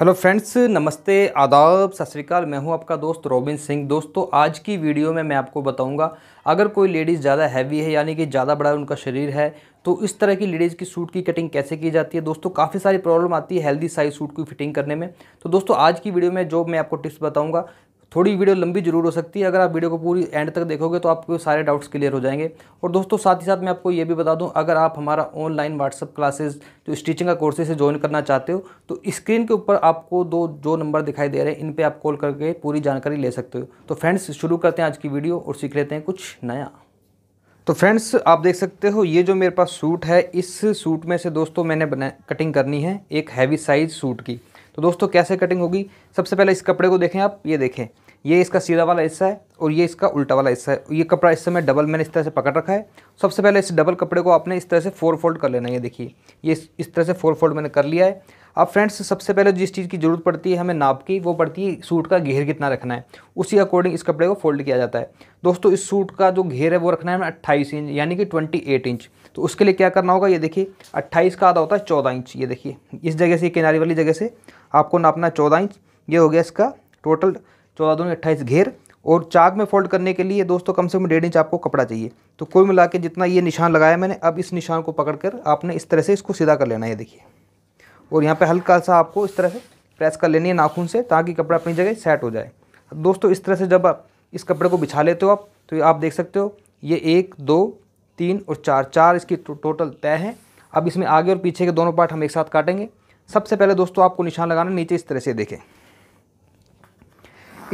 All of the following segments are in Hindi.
हेलो फ्रेंड्स नमस्ते आदाब सत श्रीकाल मैं हूं आपका दोस्त रोबिन सिंह दोस्तों आज की वीडियो में मैं आपको बताऊंगा अगर कोई लेडीज़ ज़्यादा हैवी है यानी कि ज़्यादा बड़ा उनका शरीर है तो इस तरह की लेडीज़ की सूट की कटिंग कैसे की जाती है दोस्तों काफ़ी सारी प्रॉब्लम आती है हेल्दी साइज सूट की फिटिंग करने में तो दोस्तों आज की वीडियो में जो मैं आपको टिप्स बताऊँगा थोड़ी वीडियो लंबी जरूर हो सकती है अगर आप वीडियो को पूरी एंड तक देखोगे तो आपको सारे डाउट्स क्लियर हो जाएंगे और दोस्तों साथ ही साथ मैं आपको ये भी बता दूं अगर आप हमारा ऑनलाइन व्हाट्सअप क्लासेज जो स्टिचिंग का कोर्सेज से ज्वाइन करना चाहते हो तो स्क्रीन के ऊपर आपको दो जो नंबर दिखाई दे रहे हैं इन पर आप कॉल करके पूरी जानकारी ले सकते हो तो फ्रेंड्स शुरू करते हैं आज की वीडियो और सीख लेते हैं कुछ नया तो फ्रेंड्स आप देख सकते हो ये जो मेरे पास सूट है इस सूट में से दोस्तों मैंने बना कटिंग करनी है एक हैवी साइज़ सूट की तो दोस्तों कैसे कटिंग होगी सबसे पहले इस कपड़े को देखें आप ये देखें ये इसका सीधा वाला हिस्सा है और ये इसका उल्टा वाला हिस्सा है ये कपड़ा इस समय डबल मैंने इस तरह से पकड़ रखा है सबसे पहले इस डबल कपड़े को आपने इस तरह से फोर फोल्ड कर लेना है ये देखिए ये इस तरह से फोर फोल्ड मैंने कर लिया है अब फ्रेंड्स सबसे पहले जिस चीज़ की ज़रूरत पड़ती है हमें नाप की वो पड़ती है सूट का घेर कितना रखना है उसी अकॉर्डिंग इस कपड़े को फोल्ड किया जाता है दोस्तों इस सूट का जो घेर है वो रखना है हमें अट्ठाईस इंच यानी कि ट्वेंटी एट इंच तो उसके लिए क्या करना होगा ये देखिए अट्ठाईस का आधा होता है चौदह इंच ये देखिए इस जगह से किनारे वाली जगह से आपको नापना है चौदह इंच ये हो गया इसका टोटल चौदह दूनी अट्ठाईस घेर और चाक में फोल्ड करने के लिए दोस्तों कम से कम डेढ़ इंच आपको कपड़ा चाहिए तो कुल मिला के जितना ये निशान लगाया मैंने अब इस निशान को पकड़ कर आपने इस तरह से इसको सीधा कर लेना है देखिए और यहाँ पर हल्का सा आपको इस तरह से प्रेस कर लेनी है नाखून से ताकि कपड़ा अपनी जगह सेट हो जाए दोस्तों इस तरह से जब आप इस कपड़े को बिछा लेते हो आप तो आप देख सकते हो ये एक दो तीन और चार चार इसकी टो, टोटल तय है अब इसमें आगे और पीछे के दोनों पार्ट हम एक साथ काटेंगे सबसे पहले दोस्तों आपको निशान लगाना नीचे इस तरह से देखें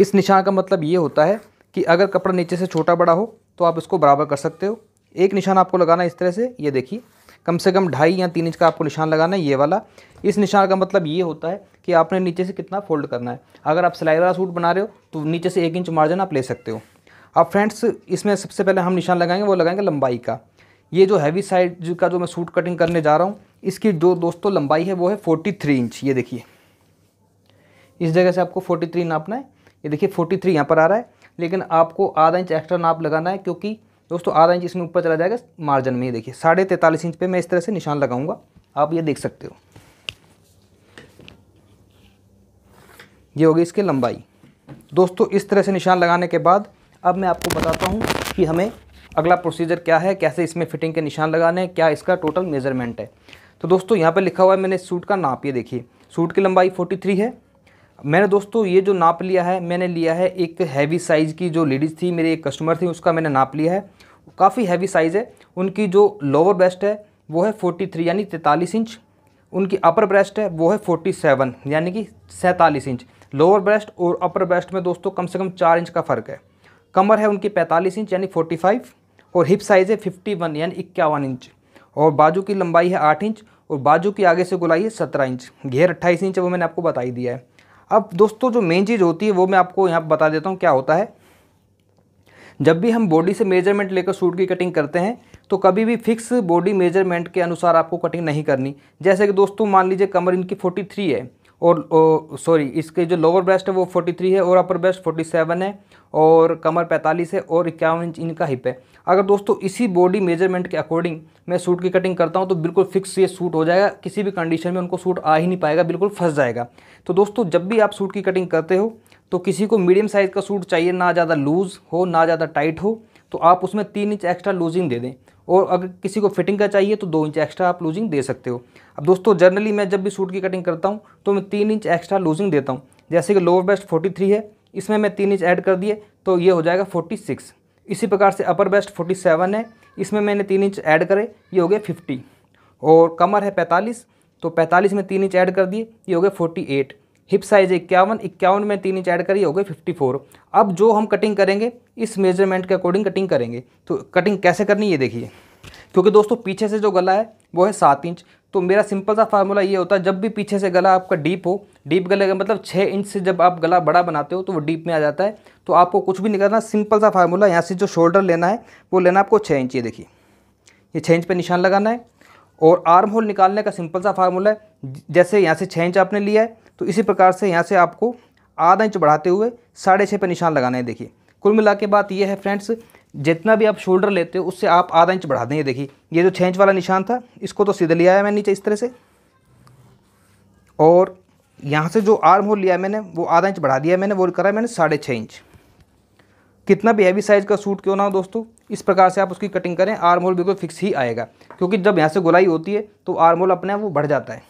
इस निशान का मतलब ये होता है कि अगर कपड़ा नीचे से छोटा बड़ा हो तो आप इसको बराबर कर सकते हो एक निशान आपको लगाना इस तरह से ये देखिए कम से कम ढाई या तीन इंच का आपको निशान लगाना है ये वाला इस निशान का मतलब ये होता है कि आपने नीचे से कितना फोल्ड करना है अगर आप सिलाई वाला सूट बना रहे हो तो नीचे से एक इंच मार्जिन आप ले सकते हो अब फ्रेंड्स इसमें सबसे पहले हम निशान लगाएंगे वो लगाएंगे लंबाई का ये जो हैवी साइड का जो मैं सूट कटिंग करने जा रहा हूँ इसकी जो दोस्तों लंबाई है वो है फोर्टी थ्री इंच ये देखिए इस जगह से आपको फोर्टी थ्री नापना है ये देखिए फोर्टी थ्री यहाँ पर आ रहा है लेकिन आपको आधा इंच एक्स्ट्रा नाप लगाना है क्योंकि दोस्तों आधा इंच इसमें ऊपर चला जाएगा मार्जिन में ये देखिए साढ़े तैंतालीस इंच पे मैं इस तरह से निशान लगाऊंगा आप ये देख सकते हो ये होगी इसकी लंबाई दोस्तों इस तरह से निशान लगाने के बाद अब मैं आपको बताता हूँ कि हमें अगला प्रोसीजर क्या है कैसे इसमें फिटिंग के निशान लगाने हैं क्या इसका टोटल मेजरमेंट है तो दोस्तों यहाँ पर लिखा हुआ है मैंने सूट का नाप ये देखिए सूट की लंबाई 43 है मैंने दोस्तों ये जो नाप लिया है मैंने लिया है एक हैवी साइज़ की जो लेडीज़ थी मेरे एक कस्टमर थी उसका मैंने नाप लिया है काफ़ी हैवी साइज़ है उनकी जो लोअर ब्रेस्ट है वो है फोर्टी थ्री यानी तैंतालीस इंच उनकी अपर ब्रेस्ट है वो है फोर्टी सेवन यानी कि सैंतालीस इंच लोअर ब्रेस्ट और अपर ब्रेस्ट में दोस्तों कम से कम चार इंच का फ़र्क है कमर है उनकी पैंतालीस इंच यानी फोर्टी फाइव और हिप साइज़ है फिफ्टी वन यानी इक्यावन इंच और बाजू की लंबाई है आठ इंच और बाजू की आगे से गुलाई है सत्रह इंच घेर अट्ठाईस इंच वो मैंने आपको बताई दिया है अब दोस्तों जो मेन चीज़ होती है वो मैं आपको यहाँ बता देता हूँ क्या होता है जब भी हम बॉडी से मेजरमेंट लेकर सूट की कटिंग करते हैं तो कभी भी फिक्स बॉडी मेजरमेंट के अनुसार आपको कटिंग नहीं करनी जैसे कि दोस्तों मान लीजिए कमर इनकी 43 है और सॉरी इसके जो लोअर ब्रेस्ट है वो 43 है और अपर ब्रेस्ट 47 है और कमर 45 है और इक्यावन इंच इनका हिप है अगर दोस्तों इसी बॉडी मेजरमेंट के अकॉर्डिंग मैं सूट की कटिंग करता हूँ तो बिल्कुल फिक्स ये सूट हो जाएगा किसी भी कंडीशन में उनको सूट आ ही नहीं पाएगा बिल्कुल फंस जाएगा तो दोस्तों जब भी आप सूट की कटिंग करते हो तो किसी को मीडियम साइज़ का सूट चाहिए ना ज़्यादा लूज़ हो ना ज़्यादा टाइट हो तो आप उसमें तीन इंच एक्स्ट्रा लूजिंग दे दें और अगर किसी को फिटिंग का चाहिए तो दो इंच एक्स्ट्रा आप लूजिंग दे सकते हो अब दोस्तों जनरली मैं जब भी सूट की कटिंग करता हूँ तो मैं तीन इंच एक्स्ट्रा लूजिंग देता हूँ जैसे कि लोअर बेस्ट 43 है इसमें मैं तीन इंच ऐड कर दिए तो ये हो जाएगा 46 इसी प्रकार से अपर बेस्ट फोर्टी सेवन है इसमें मैंने तीन इंच ऐड करे ये हो गए फिफ्टी और कमर है पैंतालीस तो पैंतालीस में तीन इंच ऐड कर दिए ये हो गए फोर्टी एट हिप साइज है इक्यावन इक्यावन में तीन इंच ऐड करिए हो गए फिफ्टी फोर अब जो हम कटिंग करेंगे इस मेजरमेंट के अकॉर्डिंग कटिंग करेंगे तो कटिंग कैसे करनी ये देखिए क्योंकि दोस्तों पीछे से जो गला है वो है सात इंच तो मेरा सिंपल सा फार्मूला ये होता है जब भी पीछे से गला आपका डीप हो डीप गले का मतलब छः इंच से जब आप गला बड़ा बनाते हो तो वो डीप में आ जाता है तो आपको कुछ भी नहीं करना सिंपल सा फार्मूला यहाँ से जो शोल्डर लेना है वो लेना आपको छः इंच ये देखिए ये छः इंच पर निशान लगाना है और आर्म होल निकालने का सिंपल सा फार्मूला है जैसे यहाँ से छः इंच आपने लिया है तो इसी प्रकार से यहाँ से आपको आधा इंच बढ़ाते हुए साढ़े छः पर निशान लगाना है देखिए कुल मिला के बात यह है फ्रेंड्स जितना भी आप शोल्डर लेते हो उससे आप आधा इंच बढ़ा दें ये देखिए ये जो छः इंच वाला निशान था इसको तो सीधे लिया है मैंने नीचे इस तरह से और यहाँ से जो आर्म होल लिया मैंने वो आधा इंच बढ़ा दिया मैंने वो करा मैंने साढ़े छः इंच कितना भी हैवी साइज़ का सूट क्यों ना हो दोस्तों इस प्रकार से आप उसकी कटिंग करें आर्म होल बिल्कुल फिक्स ही आएगा क्योंकि जब यहाँ से गोलाई होती है तो आर्म होल अपने आप वो बढ़ जाता है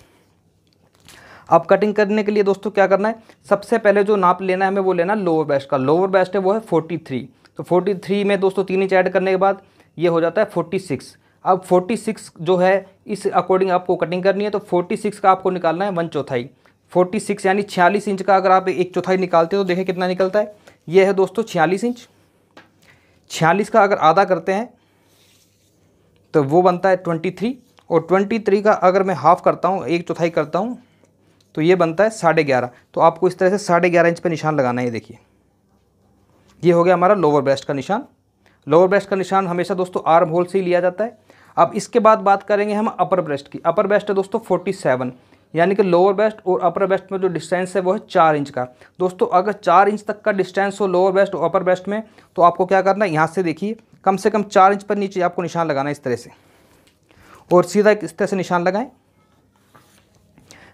अब कटिंग करने के लिए दोस्तों क्या करना है सबसे पहले जो नाप लेना है हमें वो लेना है लोअर बेस्ट का लोअर बेस्ट है वो है फोर्टी थ्री तो फोर्टी थ्री में दोस्तों तीन इंच ऐड करने के बाद ये हो जाता है फोर्टी सिक्स अब फोर्टी सिक्स जो है इस अकॉर्डिंग आपको कटिंग करनी है तो फोर्टी सिक्स का आपको निकालना है वन चौथाई फोर्टी सिक्स यानी छियालीस इंच का अगर आप एक चौथाई निकालते हो तो देखें कितना निकलता है ये है दोस्तों छियालीस इंच छियालीस का अगर आधा करते हैं तो वो बनता है ट्वेंटी थ्री और ट्वेंटी थ्री का अगर मैं हाफ़ करता हूँ एक चौथाई करता हूँ तो ये बनता है साढ़े ग्यारह तो आपको इस तरह से साढ़े ग्यारह इंच पर निशान लगाना है ये देखिए ये हो गया हमारा लोअर ब्रेस्ट का निशान लोअर ब्रेस्ट का निशान हमेशा दोस्तों आर्म होल से ही लिया जाता है अब इसके बाद बात करेंगे हम अपर ब्रेस्ट की अपर ब्रेस्ट है दोस्तों फोर्टी सेवन यानी कि लोअर ब्रेस्ट और अपर ब्रेस्ट में जो डिस्टेंस है वो है चार इंच का दोस्तों अगर चार इंच तक का डिस्टेंस हो लोअर ब्रेस्ट और अपर ब्रेस्ट में तो आपको क्या करना है यहाँ से देखिए कम से कम चार इंच पर नीचे आपको निशान लगाना है इस तरह से और सीधा इस तरह से निशान लगाएं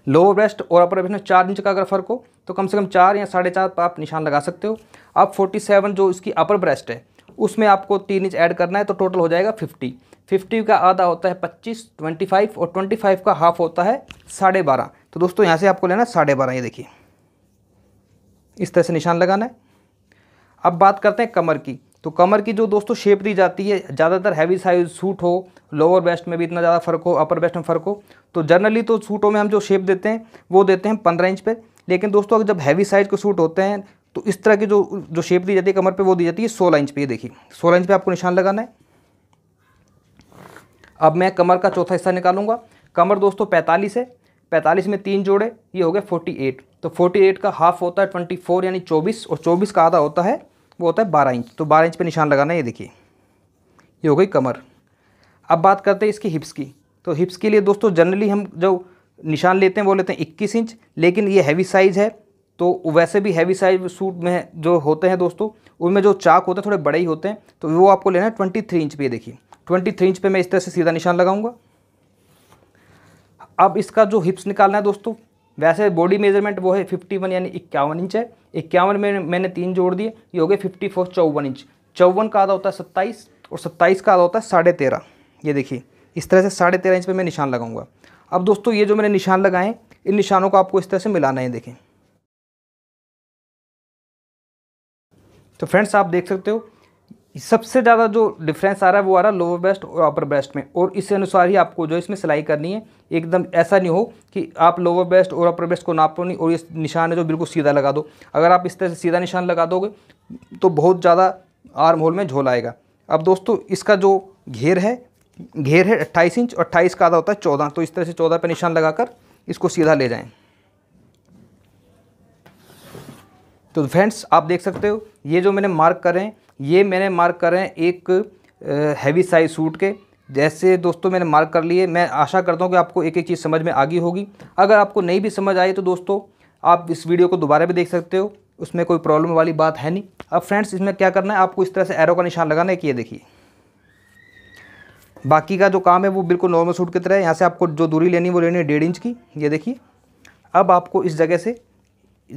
लोअर ब्रेस्ट और अपर ब्रेस्ट में चार इंच का अगर फर्क हो तो कम से कम चार या साढ़े चार पर आप निशान लगा सकते हो अब फोर्टी सेवन जो इसकी अपर ब्रेस्ट है उसमें आपको तीन इंच ऐड करना है तो टोटल हो जाएगा फिफ्टी फिफ्टी का आधा होता है पच्चीस ट्वेंटी फाइव और ट्वेंटी फाइव का हाफ होता है साढ़े बारह तो दोस्तों यहाँ से आपको लेना है साढ़े बारह ये देखिए इस तरह से निशान लगाना है अब बात करते हैं कमर की तो कमर की जो दोस्तों शेप दी जाती है ज़्यादातर हैवी साइज सूट हो लोअर बेस्ट में भी इतना ज़्यादा फर्क हो अपर बेस्ट में फ़र्क हो तो जनरली तो सूटों में हम जो शेप देते हैं वो देते हैं पंद्रह इंच पर लेकिन दोस्तों अगर जब हैवी साइज के सूट होते हैं तो इस तरह की जो जो शेप दी जाती है कमर पर वो दी जाती है सोलह इंच पर ये देखिए सोलह इंच पर आपको निशान लगाना है अब मैं कमर का चौथा हिस्सा निकालूंगा कमर दोस्तों पैंतालीस है पैंतालीस में तीन जोड़े ये हो गए फोर्टी एट तो फोर्टी एट का हाफ होता है ट्वेंटी फोर यानी चौबीस और चौबीस का आधा होता है वो होता है बारह इंच तो बारह इंच पर निशान लगाना ये देखिए ये हो गई कमर अब बात करते हैं इसकी हिप्स की तो हिप्स के लिए दोस्तों जनरली हम जो निशान लेते हैं वो लेते हैं इक्कीस इंच लेकिन ये हैवी साइज़ है तो वैसे भी हैवी साइज सूट में जो होते हैं दोस्तों उनमें जो चाक होते हैं थोड़े बड़े ही होते हैं तो वो आपको लेना है ट्वेंटी थ्री इंच पे देखिए ट्वेंटी थ्री इंच पे मैं इस तरह से सीधा निशान लगाऊंगा अब इसका जो हिप्स निकालना है दोस्तों वैसे बॉडी मेजरमेंट वो है फिफ्टी वन यानी इक्यावन इंच है इक्यावन में मैंने तीन जोड़ दिए ये हो गए फिफ्टी फोर चौवन इंच चौवन का आधा होता है सत्ताईस और सत्ताईस का आधा होता है साढ़े तेरह ये देखिए इस तरह से साढ़े तेरह इंच पर मैं निशान लगाऊंगा अब दोस्तों ये जो मैंने निशान लगाए इन निशानों को आपको इस तरह से मिलाना है देखें तो फ्रेंड्स आप देख सकते हो सबसे ज़्यादा जो डिफरेंस आ रहा है वो आ रहा है लोअर ब्रेस्ट और अपर ब्रेस्ट में और इस अनुसार ही आपको जो इसमें सिलाई करनी है एकदम ऐसा नहीं हो कि आप लोअर ब्रेस्ट और अपर ब्रेस्ट को नापो नहीं और ये निशान है जो बिल्कुल सीधा लगा दो अगर आप इस तरह से सीधा निशान लगा दोगे तो बहुत ज़्यादा आर्म होल में झोल आएगा अब दोस्तों इसका जो घेर है घेर है अट्ठाईस इंच और अट्ठाईस का आधा होता है चौदह तो इस तरह से चौदह पर निशान कर इसको सीधा ले जाएँ तो फ्रेंड्स आप देख सकते हो ये जो मैंने मार्क करें ये मैंने मार्क कर रहे हैं एक हैवी साइज सूट के जैसे दोस्तों मैंने मार्क कर लिए मैं आशा करता हूँ कि आपको एक एक चीज़ समझ में आ गई होगी अगर आपको नहीं भी समझ आई तो दोस्तों आप इस वीडियो को दोबारा भी देख सकते हो उसमें कोई प्रॉब्लम वाली बात है नहीं अब फ्रेंड्स इसमें क्या करना है आपको इस तरह से एरो का निशान लगाना है कि ये देखिए बाकी का जो काम है वो बिल्कुल नॉर्मल सूट की तरह है यहाँ से आपको जो दूरी लेनी है वो लेनी है डेढ़ इंच की ये देखिए अब आपको इस जगह से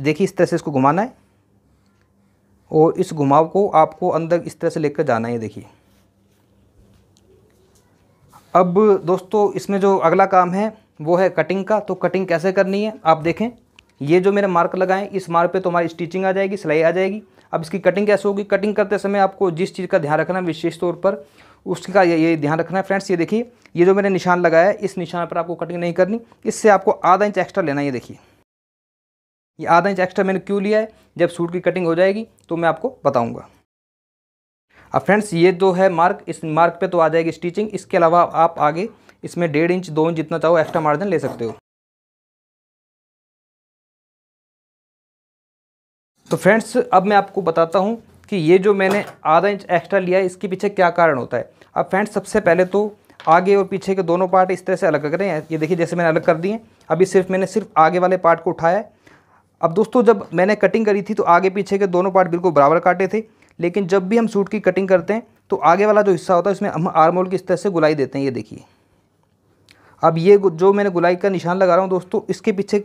देखिए इस तरह से इसको घुमाना है और इस घुमाव को आपको अंदर इस तरह से लेकर जाना है देखिए अब दोस्तों इसमें जो अगला काम है वो है कटिंग का तो कटिंग कैसे करनी है आप देखें ये जो मेरे मार्क लगाएं इस मार्क पे तुम्हारी स्टिचिंग आ जाएगी सिलाई आ जाएगी अब इसकी कटिंग कैसे होगी कटिंग करते समय आपको जिस चीज़ का ध्यान रखना है विशेष तौर पर उसका ये, ये ध्यान रखना है फ्रेंड्स ये देखिए ये जो मैंने निशान लगाया है इस निशान पर आपको कटिंग नहीं करनी इससे आपको आधा इंच एक्स्ट्रा लेना है ये देखिए ये आधा इंच एक्स्ट्रा मैंने क्यों लिया है जब सूट की कटिंग हो जाएगी तो मैं आपको बताऊँगा अब फ्रेंड्स ये जो है मार्क इस मार्क पे तो आ जाएगी स्टिचिंग इसके अलावा आप आगे इसमें डेढ़ इंच दो इंच जितना चाहो एक्स्ट्रा मार्जिन ले सकते हो तो फ्रेंड्स अब मैं आपको बताता हूँ कि ये जो मैंने आधा इंच एक्स्ट्रा लिया है इसके पीछे क्या कारण होता है अब फ्रेंड्स सबसे पहले तो आगे और पीछे के दोनों पार्ट इस तरह से अलग कर रहे हैं ये देखिए जैसे मैंने अलग कर दिए अभी सिर्फ मैंने सिर्फ आगे वाले पार्ट को उठाया है अब दोस्तों जब मैंने कटिंग करी थी तो आगे पीछे के दोनों पार्ट बिल्कुल बराबर काटे थे लेकिन जब भी हम सूट की कटिंग करते हैं तो आगे वाला जो हिस्सा होता है उसमें हम आर्मोल की इस तरह से गुलाई देते हैं ये देखिए अब ये जो मैंने गुलाई का निशान लगा रहा हूँ दोस्तों इसके पीछे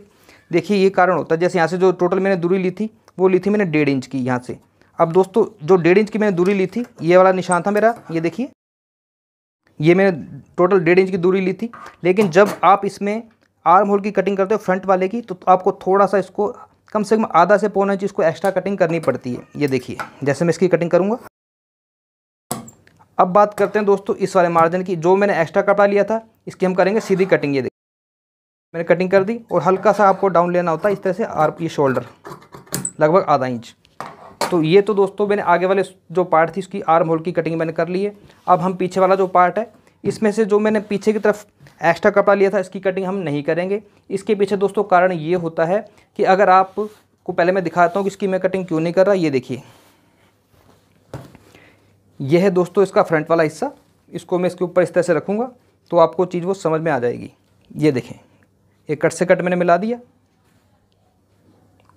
देखिए ये कारण होता है जैसे यहाँ से जो टोटल मैंने दूरी ली थी वो ली थी मैंने डेढ़ इंच की यहाँ से अब दोस्तों जो डेढ़ इंच की मैंने दूरी ली थी ये वाला निशान था मेरा ये देखिए ये मैंने टोटल डेढ़ इंच की दूरी ली थी लेकिन जब आप इसमें आर्म होल की कटिंग करते हो फ्रंट वाले की तो, तो आपको थोड़ा सा इसको कम से कम आधा से पौना इंच इसको एक्स्ट्रा कटिंग करनी पड़ती है ये देखिए जैसे मैं इसकी कटिंग करूँगा अब बात करते हैं दोस्तों इस वाले मार्जिन की जो मैंने एक्स्ट्रा कपड़ा लिया था इसकी हम करेंगे सीधी कटिंग ये देखिए मैंने कटिंग कर दी और हल्का सा आपको डाउन लेना होता है इस तरह से आर ये शोल्डर लगभग आधा इंच तो ये तो दोस्तों मैंने आगे वाले जो पार्ट थी उसकी आर्म होल की कटिंग मैंने कर ली है अब हम पीछे वाला जो पार्ट है इसमें से जो मैंने पीछे की तरफ एक्स्ट्रा कपड़ा लिया था इसकी कटिंग हम नहीं करेंगे इसके पीछे दोस्तों कारण ये होता है कि अगर आप को पहले मैं दिखाता हूँ कि इसकी मैं कटिंग क्यों नहीं कर रहा ये देखिए यह है दोस्तों इसका फ्रंट वाला हिस्सा इसको मैं इसके ऊपर इस तरह से रखूँगा तो आपको चीज़ वो समझ में आ जाएगी ये देखें एक कट से कट मैंने मिला दिया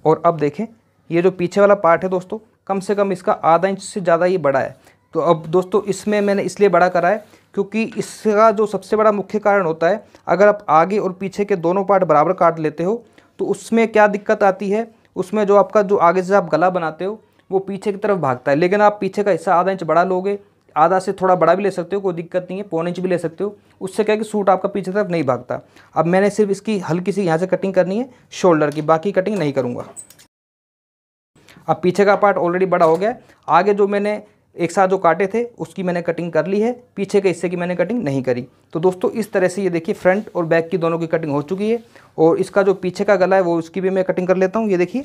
और अब देखें ये जो पीछे वाला पार्ट है दोस्तों कम से कम इसका आधा इंच से ज़्यादा ये बड़ा है तो अब दोस्तों इसमें मैंने इसलिए बड़ा करा है क्योंकि इसका जो सबसे बड़ा मुख्य कारण होता है अगर आप आगे और पीछे के दोनों पार्ट बराबर काट लेते हो तो उसमें क्या दिक्कत आती है उसमें जो आपका जो आगे से आप गला बनाते हो वो पीछे की तरफ भागता है लेकिन आप पीछे का हिस्सा आधा इंच बड़ा लोगे आधा से थोड़ा बड़ा भी ले सकते हो कोई दिक्कत नहीं है पौन इंच भी ले सकते हो उससे क्या कि सूट आपका पीछे तरफ नहीं भागता अब मैंने सिर्फ इसकी हल्की सी यहाँ से कटिंग करनी है शोल्डर की बाकी कटिंग नहीं करूँगा अब पीछे का पार्ट ऑलरेडी बड़ा हो गया आगे जो मैंने एक साथ जो काटे थे उसकी मैंने कटिंग कर ली है पीछे के हिस्से की मैंने कटिंग नहीं करी तो दोस्तों इस तरह से ये देखिए फ्रंट और बैक की दोनों की कटिंग हो चुकी है और इसका जो पीछे का गला है वो उसकी भी मैं कटिंग कर लेता हूँ ये देखिए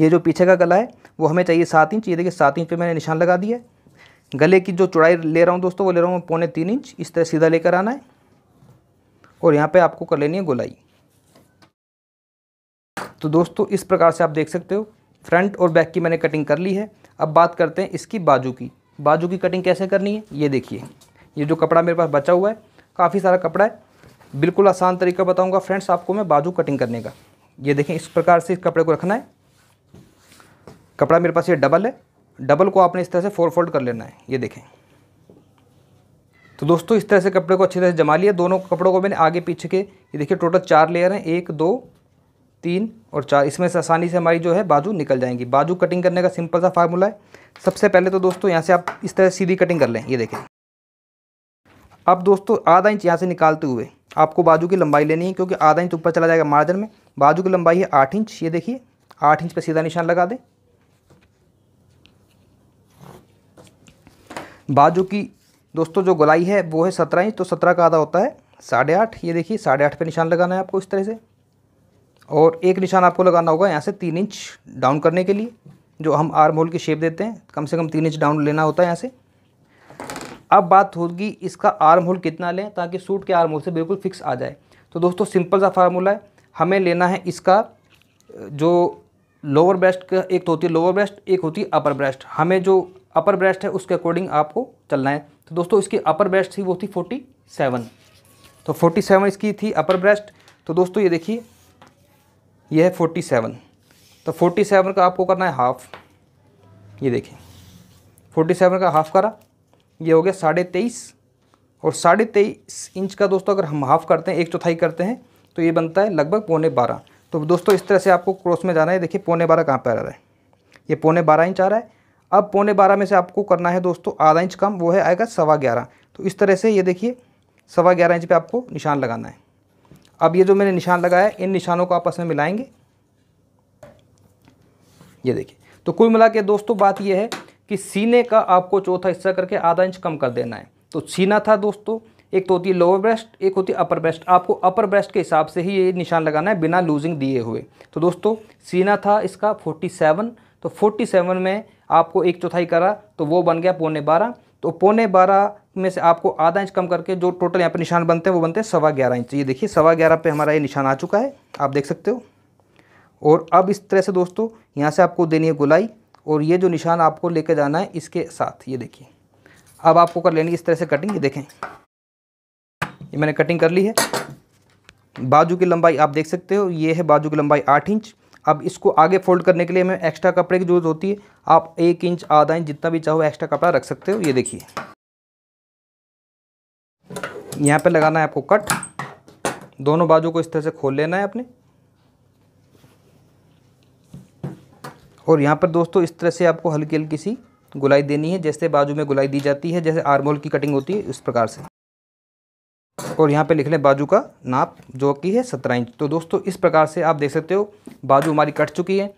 ये जो पीछे का गला है वो हमें चाहिए सात इंच ये देखिए सात इंच पर मैंने निशान लगा दिया गले की जो चौड़ाई ले रहा हूँ दोस्तों वो ले रहा हूँ पौने तीन इंच इस तरह सीधा लेकर आना है और यहाँ पर आपको कर लेनी है गोलाई तो दोस्तों इस प्रकार से आप देख सकते हो फ्रंट और बैक की मैंने कटिंग कर ली है अब बात करते हैं इसकी बाजू की बाजू की कटिंग कैसे करनी है ये देखिए ये जो कपड़ा मेरे पास बचा हुआ है काफ़ी सारा कपड़ा है बिल्कुल आसान तरीका बताऊंगा फ्रेंड्स आपको मैं बाजू कटिंग करने का ये देखें इस प्रकार से इस कपड़े को रखना है कपड़ा मेरे पास ये डबल है डबल को आपने इस तरह से फोर फोल्ड कर लेना है ये देखें तो दोस्तों इस तरह से कपड़े को अच्छी तरह से जमा लिया दोनों कपड़ों को मैंने आगे पीछे के ये देखिए टोटल चार लेयर हैं एक दो तीन और चार इसमें से आसानी से हमारी जो है बाजू निकल जाएंगी बाजू कटिंग करने का सिंपल सा फार्मूला है सबसे पहले तो दोस्तों यहाँ से आप इस तरह सीधी कटिंग कर लें ये देखें अब दोस्तों आधा इंच यहाँ से निकालते हुए आपको बाजू की लंबाई लेनी है क्योंकि आधा इंच ऊपर चला जाएगा मार्जिन में बाजू की लंबाई है आठ इंच ये देखिए आठ इंच पर सीधा निशान लगा दें बाजू की दोस्तों जो गोलाई है वो है सत्रह इंच तो सत्रह का आधा होता है साढ़े आठ ये देखिए साढ़े आठ पर निशान लगाना है आपको इस तरह से और एक निशान आपको लगाना होगा यहाँ से तीन इंच डाउन करने के लिए जो हम आर्म होल की शेप देते हैं कम से कम तीन इंच डाउन लेना होता है यहाँ से अब बात होगी इसका आर्म होल कितना लें ताकि सूट के आर्म होल से बिल्कुल फिक्स आ जाए तो दोस्तों सिंपल सा फार्मूला है हमें लेना है इसका जो लोअर ब्रेस्ट का एक तो होती है लोअर ब्रेस्ट एक होती है अपर ब्रेस्ट हमें जो अपर ब्रेस्ट है उसके अकॉर्डिंग आपको चलना है तो दोस्तों इसकी अपर ब्रेस्ट थी वो थी फोर्टी सेवन तो फोर्टी सेवन इसकी थी अपर ब्रेस्ट तो दोस्तों ये देखिए ये है फोर्टी सेवन तो फोर्टी सेवन का आपको करना है हाफ़ ये देखिए फोर्टी सेवन का हाफ़ करा ये हो गया साढ़े तेईस और साढ़े तेईस इंच का दोस्तों अगर हम हाफ़ करते हैं एक चौथाई करते हैं तो ये बनता है लगभग पौने बारह तो दोस्तों इस तरह से आपको क्रॉस में जाना है देखिए पौने बारह कहाँ पर आ रहा है ये पौने बारह इंच आ रहा है अब पौने बारह में से आपको करना है दोस्तों आधा इंच कम वो है आएगा सवा ग्यारह तो इस तरह से ये देखिए सवा ग्यारह इंच पे आपको निशान लगाना है अब ये जो मैंने निशान लगाया इन निशानों को आपस में मिलाएंगे ये देखिए तो कुल मिला के दोस्तों बात यह है कि सीने का आपको चौथा हिस्सा करके आधा इंच कम कर देना है तो सीना था दोस्तों एक तो होती है लोअर ब्रेस्ट एक होती है अपर ब्रेस्ट आपको अपर ब्रेस्ट के हिसाब से ही ये निशान लगाना है बिना लूजिंग दिए हुए तो दोस्तों सीना था इसका 47 तो 47 में आपको एक चौथाई करा तो वो बन गया पौने बारह तो पौने बारह में से आपको आधा इंच कम करके जो टोटल यहाँ पर निशान बनते हैं वो बनते हैं सवा ग्यारह इंच ये देखिए सवा ग्यारह पे हमारा ये निशान आ चुका है आप देख सकते हो और अब इस तरह से दोस्तों यहाँ से आपको देनी है गुलाई और ये जो निशान आपको लेके जाना है इसके साथ ये देखिए अब आपको कर लेनी इस तरह से कटिंग ये देखें ये मैंने कटिंग कर ली है बाजू की लंबाई आप देख सकते हो ये है बाजू की लंबाई आठ इंच अब इसको आगे फोल्ड करने के लिए हमें एक्स्ट्रा कपड़े की जरूरत होती है आप एक इंच आधा इंच जितना भी चाहो एक्स्ट्रा कपड़ा रख सकते हो ये देखिए यहाँ पे लगाना है आपको कट दोनों बाजू को इस तरह से खोल लेना है आपने और यहाँ पर दोस्तों इस तरह से आपको हल्की हल्की सी गुलाई देनी है जैसे बाजू में गुलाई दी जाती है जैसे आर्मोल की कटिंग होती है इस प्रकार से और यहाँ पे लिख लें बाजू का नाप जो कि है सत्रह इंच तो दोस्तों इस प्रकार से आप देख सकते हो बाजू हमारी कट चुकी है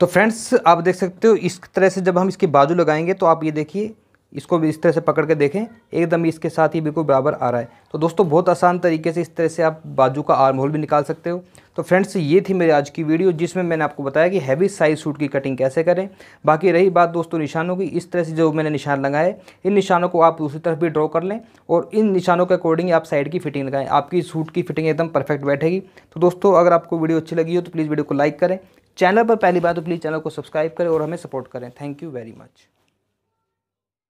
तो फ्रेंड्स आप देख सकते हो इस तरह से जब हम इसकी बाजू लगाएंगे तो आप ये देखिए इसको भी इस तरह से पकड़ के देखें एकदम इसके साथ ही बिल्कुल बराबर आ रहा है तो दोस्तों बहुत आसान तरीके से इस तरह से आप बाजू का आर्म होल भी निकाल सकते हो तो फ्रेंड्स ये थी मेरी आज की वीडियो जिसमें मैंने आपको बताया कि हैवी साइज सूट की कटिंग कैसे करें बाकी रही बात दोस्तों निशानों की इस तरह से जो मैंने निशान लगाए इन निशानों को आप दूसरी तरफ भी ड्रॉ कर लें और इन निशानों के अकॉर्डिंग आप साइड की फिटिंग लगाएं आपकी सूट की फिटिंग एकदम परफेक्ट बैठेगी तो दोस्तों अगर आपको वीडियो अच्छी लगी हो तो प्लीज़ वीडियो को लाइक करें चैनल पर पहली बार तो प्लीज़ चैनल को सब्सक्राइब करें और हमें सपोर्ट करें थैंक यू वेरी मच